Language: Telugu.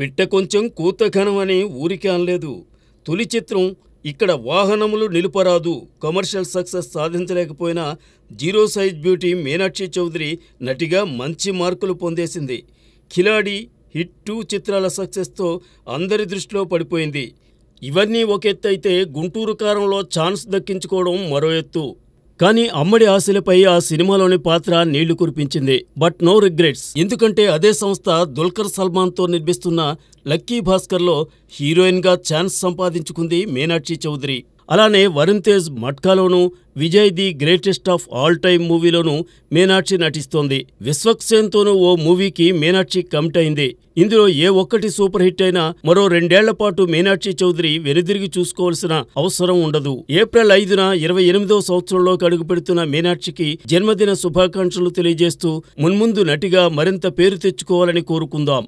పిట్ట కొంచెం కూతఘనం అని ఊరికే అనలేదు తొలి చిత్రం ఇక్కడ వాహనములు నిలుపరాదు కమర్షియల్ సక్సెస్ సాధించలేకపోయిన zero size beauty Meenakshi Chaudhary నటిగా మంచి మార్కులు పొందేసింది ఖిలాడి హిట్ టూ చిత్రాల సక్సెస్తో అందరి దృష్టిలో పడిపోయింది ఇవన్నీ ఒక ఎత్తు అయితే గుంటూరు కారంలో ఛాన్స్ దక్కించుకోవడం మరో ఎత్తు కానీ అమ్మడి ఆశలపై ఆ సినిమాలోని పాత్ర నీళ్లు కురిపించింది బట్ నో రిగ్రెట్స్ ఎందుకంటే అదే సంస్థ దుల్కర్ సల్మాన్తో నిర్మిస్తున్న లక్కీ భాస్కర్లో హీరోయిన్గా ఛాన్స్ సంపాదించుకుంది మీనాక్షి చౌదరి అలానే వరుణ్ తేజ్ మట్కాలోనూ Vijay the greatest of all time మూవీలోనూ మీనాక్షి నటిస్తోంది విశ్వక్సేన్తోనూ ఓ మూవీకి మీనాక్షి కమిట్ అయింది ఇందులో ఏ ఒక్కటి సూపర్ హిట్ అయినా మరో రెండేళ్ల పాటు మీనాక్షి చౌదరి వెనుదిరిగి చూసుకోవాల్సిన అవసరం ఉండదు ఏప్రిల్ ఐదున ఇరవై ఎనిమిదో సంవత్సరంలోకి అడుగుపెడుతున్న మీనాక్షికి జన్మదిన శుభాకాంక్షలు తెలియజేస్తూ మున్ముందు నటిగా మరింత పేరు తెచ్చుకోవాలని కోరుకుందాం